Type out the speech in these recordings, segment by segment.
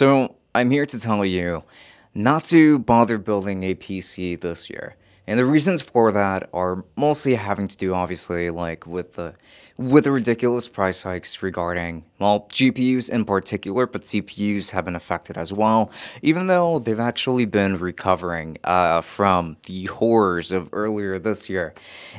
So I'm here to tell you not to bother building a PC this year. And the reasons for that are mostly having to do, obviously, like with the with the ridiculous price hikes regarding well GPUs in particular, but CPUs have been affected as well. Even though they've actually been recovering uh, from the horrors of earlier this year,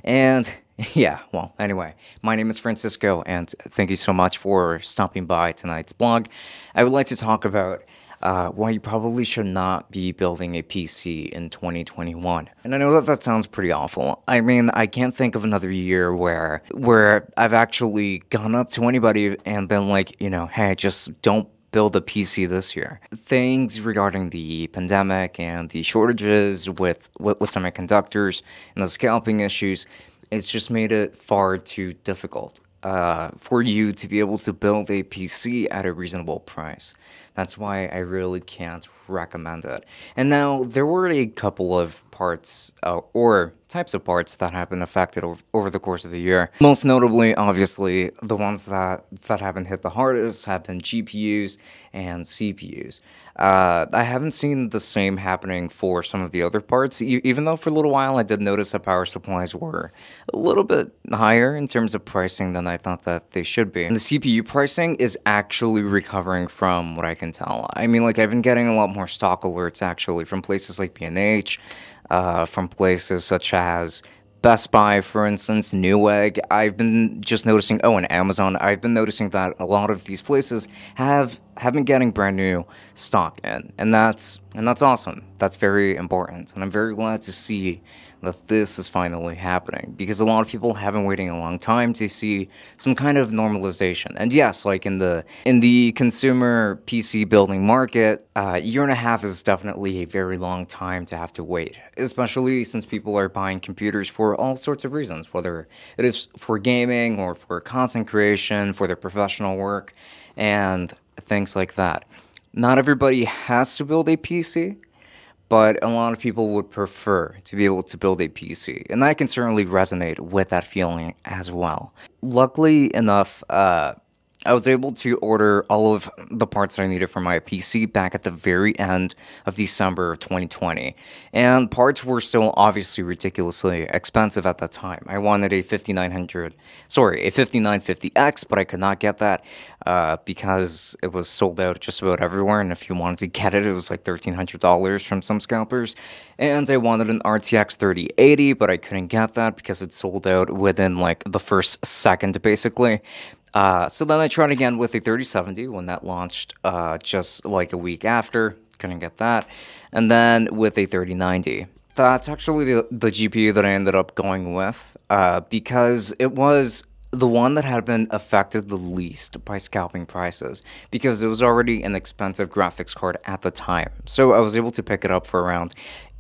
and yeah, well, anyway, my name is Francisco, and thank you so much for stopping by tonight's blog. I would like to talk about uh, why you probably should not be building a PC in 2021. And I know that that sounds pretty awful. I mean, I can't think of another year where where I've actually gone up to anybody and been like, you know, hey, just don't build a PC this year. Things regarding the pandemic and the shortages with, with, with, semiconductors and the scalping issues, it's just made it far too difficult uh, for you to be able to build a PC at a reasonable price. That's why I really can't recommend it. And now, there were a couple of parts uh, or types of parts that have been affected over, over the course of the year. Most notably, obviously, the ones that, that have been hit the hardest have been GPUs and CPUs. Uh, I haven't seen the same happening for some of the other parts, e even though for a little while I did notice that power supplies were a little bit higher in terms of pricing than I thought that they should be. And the CPU pricing is actually recovering from what I can I mean, like I've been getting a lot more stock alerts actually from places like B&H, uh, from places such as Best Buy, for instance, Newegg. I've been just noticing. Oh, and Amazon. I've been noticing that a lot of these places have have been getting brand new stock in, and that's and that's awesome. That's very important, and I'm very glad to see that this is finally happening because a lot of people have been waiting a long time to see some kind of normalization. And yes, like in the in the consumer PC building market, uh, a uh, year and a half is definitely a very long time to have to wait, especially since people are buying computers for all sorts of reasons, whether it is for gaming or for content creation, for their professional work, and things like that. Not everybody has to build a PC, but a lot of people would prefer to be able to build a PC, and I can certainly resonate with that feeling as well. Luckily enough, uh, I was able to order all of the parts that I needed for my PC back at the very end of December of 2020. And parts were still obviously ridiculously expensive at that time. I wanted a 5900, sorry, a 5950X, but I could not get that uh, because it was sold out just about everywhere. And if you wanted to get it, it was like $1,300 from some scalpers. And I wanted an RTX 3080, but I couldn't get that because it sold out within like the first second, basically. Uh, so then I tried again with the 3070 when that launched uh, just like a week after. Couldn't get that. And then with a 3090. That's actually the, the GPU that I ended up going with uh, because it was the one that had been affected the least by scalping prices because it was already an expensive graphics card at the time. So I was able to pick it up for around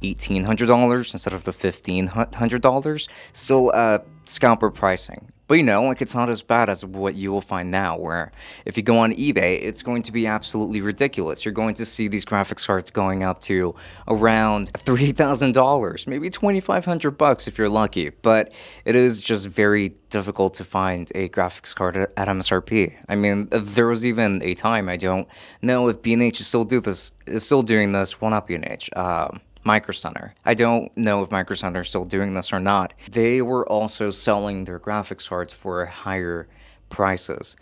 $1,800 instead of the $1,500. Still uh, scalper pricing. But you know, like it's not as bad as what you will find now, where if you go on eBay, it's going to be absolutely ridiculous. You're going to see these graphics cards going up to around $3,000, maybe 2,500 bucks if you're lucky. But it is just very difficult to find a graphics card at MSRP. I mean, there was even a time I don't know if BNH is still do this is still doing this. Well, not BNH. Um, Micro Center. I don't know if Micro Center is still doing this or not. They were also selling their graphics cards for higher prices.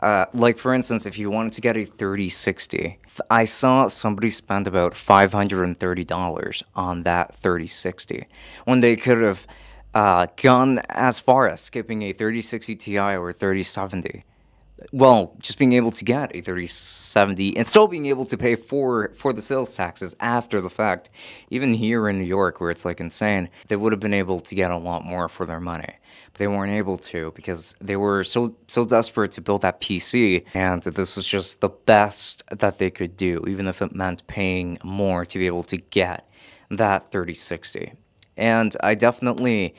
Uh, like for instance, if you wanted to get a 3060, I saw somebody spend about $530 on that 3060 when they could have uh, gone as far as skipping a 3060 Ti or 3070 well, just being able to get a 3070 and still being able to pay for for the sales taxes after the fact. Even here in New York, where it's like insane, they would have been able to get a lot more for their money, but they weren't able to because they were so so desperate to build that PC, and this was just the best that they could do, even if it meant paying more to be able to get that 3060. And I definitely,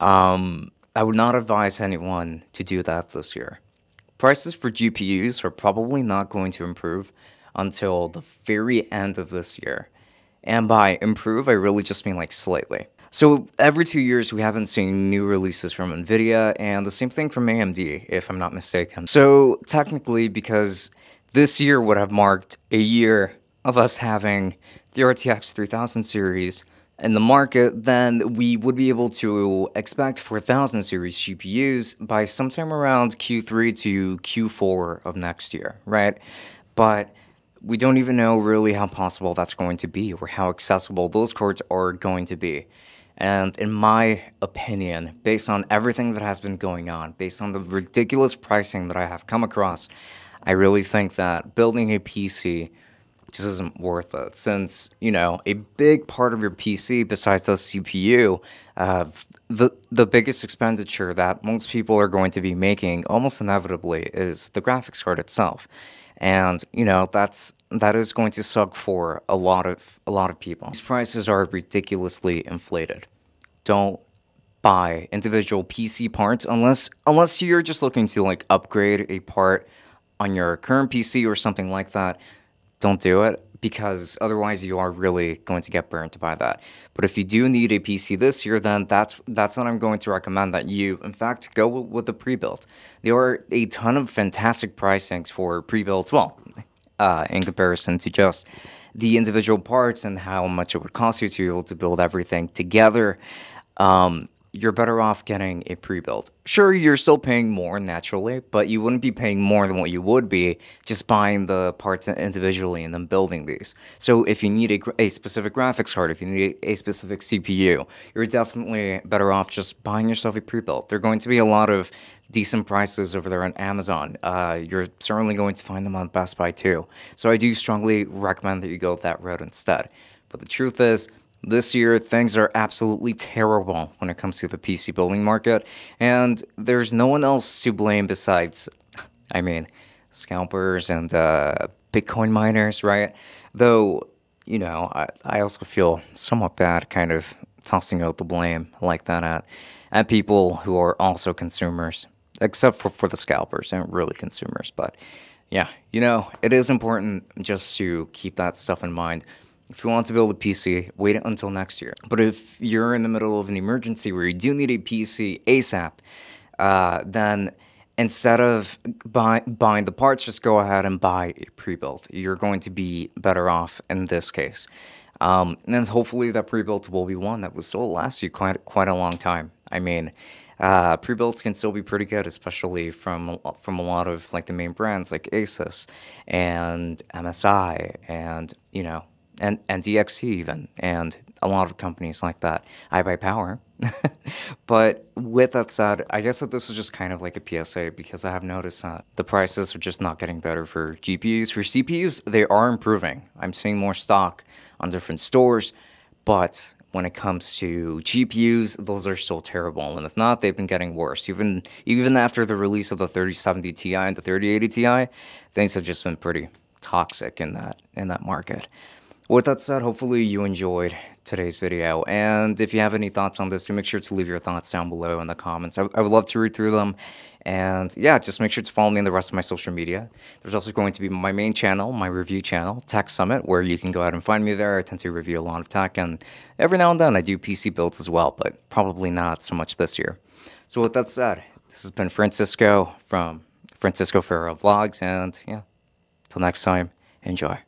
um, I would not advise anyone to do that this year. Prices for GPUs are probably not going to improve until the very end of this year. And by improve, I really just mean like slightly. So every two years, we haven't seen new releases from NVIDIA, and the same thing from AMD, if I'm not mistaken. So technically, because this year would have marked a year of us having the RTX 3000 series in the market, then we would be able to expect 4000 series GPUs by sometime around Q3 to Q4 of next year, right? But we don't even know really how possible that's going to be or how accessible those cards are going to be. And in my opinion, based on everything that has been going on, based on the ridiculous pricing that I have come across, I really think that building a PC just isn't worth it since, you know, a big part of your PC, besides the CPU, uh, the, the biggest expenditure that most people are going to be making almost inevitably is the graphics card itself. And, you know, that's that is going to suck for a lot of a lot of people. These prices are ridiculously inflated. Don't buy individual PC parts unless unless you're just looking to like upgrade a part on your current PC or something like that don't do it because otherwise you are really going to get burned by that. But if you do need a PC this year, then that's that's what I'm going to recommend that you, in fact, go with the pre-built. There are a ton of fantastic pricings for pre-built, well, uh, in comparison to just the individual parts and how much it would cost you to be able to build everything together. Um, you're better off getting a pre-built. Sure, you're still paying more naturally, but you wouldn't be paying more than what you would be just buying the parts individually and then building these. So if you need a, a specific graphics card, if you need a specific CPU, you're definitely better off just buying yourself a pre-built. There are going to be a lot of decent prices over there on Amazon. Uh, you're certainly going to find them on Best Buy too. So I do strongly recommend that you go that route instead. But the truth is, this year, things are absolutely terrible when it comes to the PC building market, and there's no one else to blame besides, I mean, scalpers and uh, Bitcoin miners, right? Though, you know, I, I also feel somewhat bad kind of tossing out the blame like that at, at people who are also consumers, except for, for the scalpers and really consumers. But yeah, you know, it is important just to keep that stuff in mind if you want to build a PC, wait until next year. But if you're in the middle of an emergency where you do need a PC ASAP, uh, then instead of buy, buying the parts, just go ahead and buy a pre-built. You're going to be better off in this case. Um, and hopefully that pre-built will be one that will still last you quite quite a long time. I mean, uh, pre-builds can still be pretty good, especially from from a lot of like the main brands like Asus and MSI and you know and, and DXC even, and a lot of companies like that. I buy power. but with that said, I guess that this is just kind of like a PSA because I have noticed that the prices are just not getting better for GPUs. For CPUs, they are improving. I'm seeing more stock on different stores, but when it comes to GPUs, those are still terrible. And if not, they've been getting worse. Even even after the release of the 3070 Ti and the 3080 Ti, things have just been pretty toxic in that in that market with that said, hopefully you enjoyed today's video. And if you have any thoughts on this, make sure to leave your thoughts down below in the comments. I, I would love to read through them. And yeah, just make sure to follow me on the rest of my social media. There's also going to be my main channel, my review channel, Tech Summit, where you can go out and find me there. I tend to review a lot of tech, and every now and then I do PC builds as well, but probably not so much this year. So with that said, this has been Francisco from Francisco Ferrero Vlogs, and yeah, till next time, enjoy.